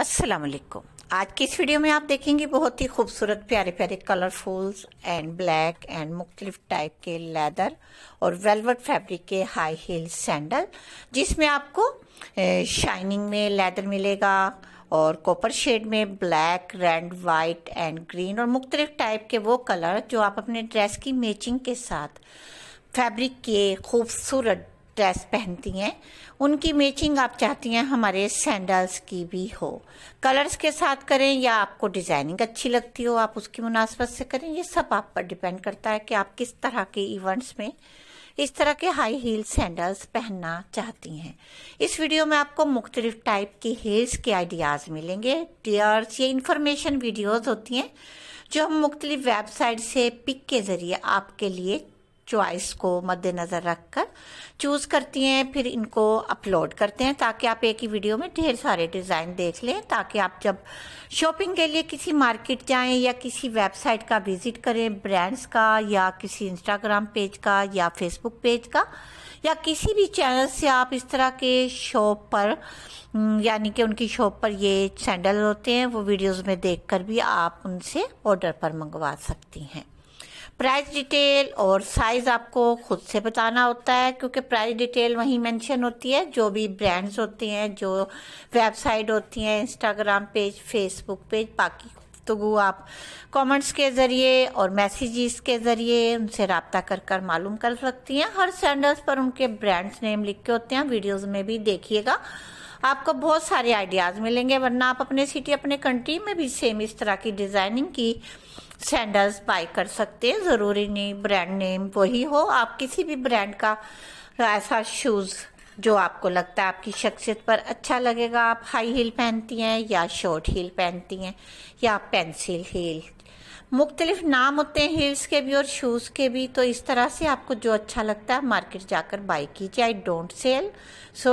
असलकुम आज की इस वीडियो में आप देखेंगे बहुत ही खूबसूरत प्यारे प्यारे कलरफुल्स एंड ब्लैक एंड मुख्तलिफ टाइप के लेदर और वेलवेट फैब्रिक के हाई हील सैंडल जिसमें आपको शाइनिंग में लेदर मिलेगा और कॉपर शेड में black red white and green और मुख्तलिफ टाइप के वो कलर जो आप अपने ड्रेस की मैचिंग के साथ फैब्रिक के खूबसूरत ड्रेस पहनती हैं उनकी मैचिंग आप चाहती हैं हमारे सैंडल्स की भी हो कलर्स के साथ करें या आपको डिज़ाइनिंग अच्छी लगती हो आप उसकी मुनासबत से करें ये सब आप पर डिपेंड करता है कि आप किस तरह के इवेंट्स में इस तरह के हाई हील सैंडल्स पहनना चाहती हैं इस वीडियो में आपको मुख्तलिफ टाइप की हील्स के आइडियाज़ मिलेंगे टीयर्स ये इन्फॉर्मेशन वीडियोज़ होती हैं जो हम मुख्तलिफ वेबसाइट से पिक के ज़रिए आपके लिए चॉइस को मद्देनज़र रख कर चूज़ करती हैं फिर इनको अपलोड करते हैं ताकि आप एक ही वीडियो में ढेर सारे डिज़ाइन देख लें ताकि आप जब शॉपिंग के लिए किसी मार्केट जाएं या किसी वेबसाइट का विज़िट करें ब्रांड्स का या किसी इंस्टाग्राम पेज का या फेसबुक पेज का या किसी भी चैनल से आप इस तरह के शॉप पर हम्म, यानी कि उनकी शॉप पर ये सैंडल होते हैं वो वीडियोज में देख भी आप उनसे ऑर्डर पर मंगवा सकती हैं प्राइस डिटेल और साइज़ आपको खुद से बताना होता है क्योंकि प्राइस डिटेल वहीं मेंशन होती है जो भी ब्रांड्स होती हैं जो वेबसाइट होती हैं इंस्टाग्राम पेज फेसबुक पेज बाकी तो वो आप कमेंट्स के ज़रिए और मैसेजेस के ज़रिए उनसे रबता कर कर मालूम कर सकती हैं हर सैंडल्स पर उनके ब्रांड्स नेम लिख के होते हैं वीडियोज़ में भी देखिएगा आपको बहुत सारे आइडियाज़ मिलेंगे वरना आप अपने सिटी अपने कंट्री में भी सेम इस तरह की डिज़ाइनिंग की सैंडल्स बाय कर सकते हैं ज़रूरी नहीं ब्रांड नेम वही हो आप किसी भी ब्रांड का ऐसा शूज़ जो आपको लगता है आपकी शख्सियत पर अच्छा लगेगा आप हाई हील पहनती हैं या शॉर्ट हील पहनती हैं या पेंसिल हील मुख्तलिफ नाम होते हैं हील्स के भी और शूज़ के भी तो इस तरह से आपको जो अच्छा लगता है मार्केट जाकर बाई कीजिए आई डोंट सेल सो